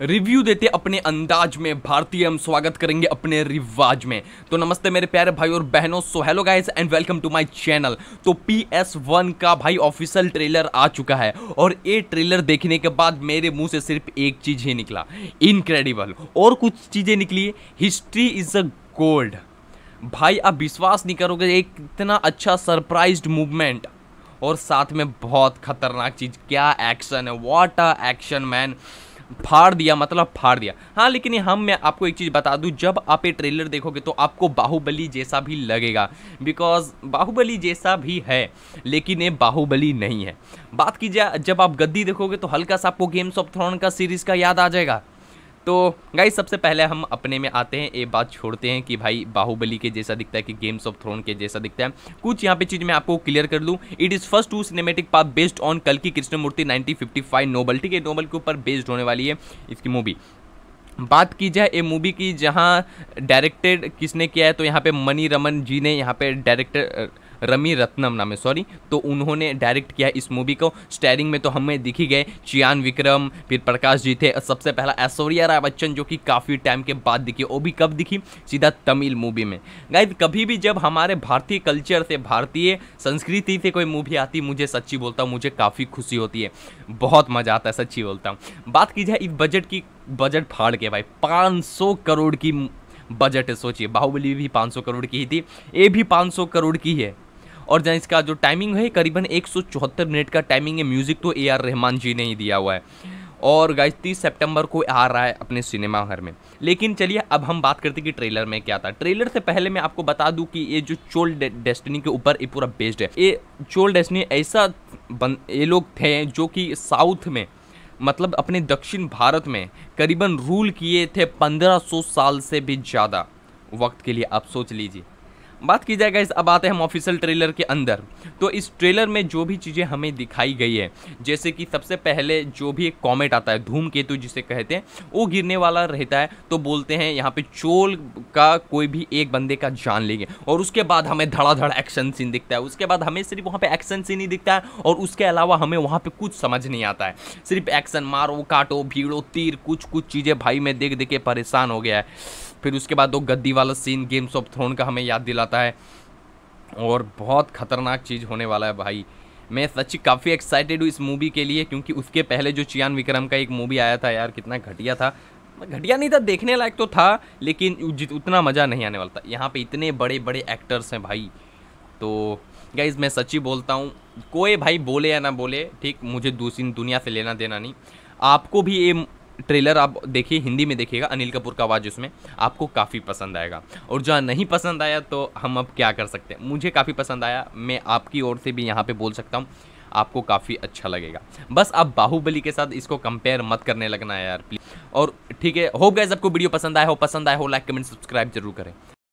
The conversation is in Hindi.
रिव्यू देते अपने अंदाज में भारतीय हम स्वागत करेंगे अपने रिवाज में तो नमस्ते मेरे प्यारे भाई और बहनों so hello guys and welcome to my channel तो पी एस वन का भाई ऑफिशियल ट्रेलर आ चुका है और ये ट्रेलर देखने के बाद मेरे मुंह से सिर्फ एक चीज़ ही निकला इनक्रेडिबल और कुछ चीज़ें निकली हिस्ट्री इज़ अ गोल्ड भाई आप विश्वास नहीं करोगे एक इतना अच्छा सरप्राइज मूवमेंट और साथ में बहुत खतरनाक चीज़ क्या एक्शन है वॉट अ एक्शन मैन फाड़ दिया मतलब फाड़ दिया हाँ लेकिन हम मैं आपको एक चीज़ बता दूँ जब आप ये ट्रेलर देखोगे तो आपको बाहुबली जैसा भी लगेगा बिकॉज बाहुबली जैसा भी है लेकिन ये बाहुबली नहीं है बात की जाए जब आप गद्दी देखोगे तो हल्का सा आपको गेम्स ऑफ थ्रोन का सीरीज़ का याद आ जाएगा तो गाई सबसे पहले हम अपने में आते हैं ये बात छोड़ते हैं कि भाई बाहुबली के जैसा दिखता है कि गेम्स ऑफ थ्रोन के जैसा दिखता है कुछ यहाँ पे चीज़ मैं आपको क्लियर कर दूँ it is first two cinematic pop based on कल की कृष्णमूर्ति नाइनटीन नोबल ठीक है नोबल के ऊपर बेस्ड होने वाली है इसकी मूवी बात की जाए ये मूवी की जहाँ डायरेक्टेड किसने किया है तो यहाँ पे मनी रमन जी ने यहाँ पे डायरेक्टर रमी रत्नम नाम है सॉरी तो उन्होंने डायरेक्ट किया इस मूवी को स्टेरिंग में तो हमें दिखी गए चियान विक्रम फिर प्रकाश जी थे सबसे पहला ऐश्वर्या राय बच्चन जो कि काफ़ी टाइम के बाद दिखी वो भी कब दिखी सीधा तमिल मूवी में गाय कभी भी जब हमारे भारतीय कल्चर से भारतीय संस्कृति से कोई मूवी आती मुझे सच्ची बोलता हूँ मुझे काफ़ी खुशी होती है बहुत मज़ा आता है सच्ची बोलता हूँ बात की जाए इस बजट की बजट फाड़ के भाई 500 करोड़ की बजट है सोचिए बाहुबली भी 500 करोड़ की ही थी ये भी 500 करोड़ की है और जहाँ इसका जो टाइमिंग है करीबन एक मिनट का टाइमिंग है म्यूज़िक तो ए रहमान जी ने ही दिया हुआ है और गाइस तीस सितंबर को आ रहा है अपने सिनेमा घर में लेकिन चलिए अब हम बात करते हैं कि ट्रेलर में क्या था ट्रेलर से पहले मैं आपको बता दूं कि ये जो चोल डेस्टिनी के ऊपर ये पूरा बेस्ड है ये चोल डेस्टिनी ऐसा बन ये लोग थे जो कि साउथ में मतलब अपने दक्षिण भारत में करीबन रूल किए थे पंद्रह साल से भी ज़्यादा वक्त के लिए आप सोच लीजिए बात की जाए इस अब आते हैं हम ऑफिशियल ट्रेलर के अंदर तो इस ट्रेलर में जो भी चीज़ें हमें दिखाई गई है जैसे कि सबसे पहले जो भी एक कॉमेट आता है धूम केतु जिसे कहते हैं वो गिरने वाला रहता है तो बोलते हैं यहाँ पे चोल का कोई भी एक बंदे का जान लेंगे और उसके बाद हमें धड़ाधड़ एक्शन सीन दिखता है उसके बाद हमें सिर्फ वहाँ पर एक्शन सीन ही दिखता है और उसके अलावा हमें वहाँ पर कुछ समझ नहीं आता है सिर्फ एक्शन मारो काटो भीड़ो तीर कुछ कुछ चीज़ें भाई में देख देख के परेशान हो गया है फिर उसके बाद वो गद्दी वाला सीन गेम्स ऑफ थ्रोन का हमें याद दिलाता जाता है और बहुत ख़तरनाक चीज़ होने वाला है भाई मैं सच्ची काफ़ी एक्साइटेड हूँ इस मूवी के लिए क्योंकि उसके पहले जो चियान विक्रम का एक मूवी आया था यार कितना घटिया था घटिया नहीं था देखने लायक तो था लेकिन उतना मज़ा नहीं आने वाला था यहाँ पे इतने बड़े बड़े एक्टर्स हैं भाई तो गाइज मैं सच्ची बोलता हूँ कोई भाई बोले या ना बोले ठीक मुझे दूसरी दुनिया से लेना देना नहीं आपको भी ये ट्रेलर आप देखिए हिंदी में देखिएगा अनिल कपूर का आवाज़ उसमें आपको काफ़ी पसंद आएगा और जहाँ नहीं पसंद आया तो हम अब क्या कर सकते हैं मुझे काफ़ी पसंद आया मैं आपकी ओर से भी यहाँ पे बोल सकता हूँ आपको काफ़ी अच्छा लगेगा बस आप बाहुबली के साथ इसको कंपेयर मत करने लगना है यार प्लीज़ और ठीक है हो गए आपको वीडियो पसंद आया हो पसंद आया हो लाइक कमेंट सब्सक्राइब जरूर करें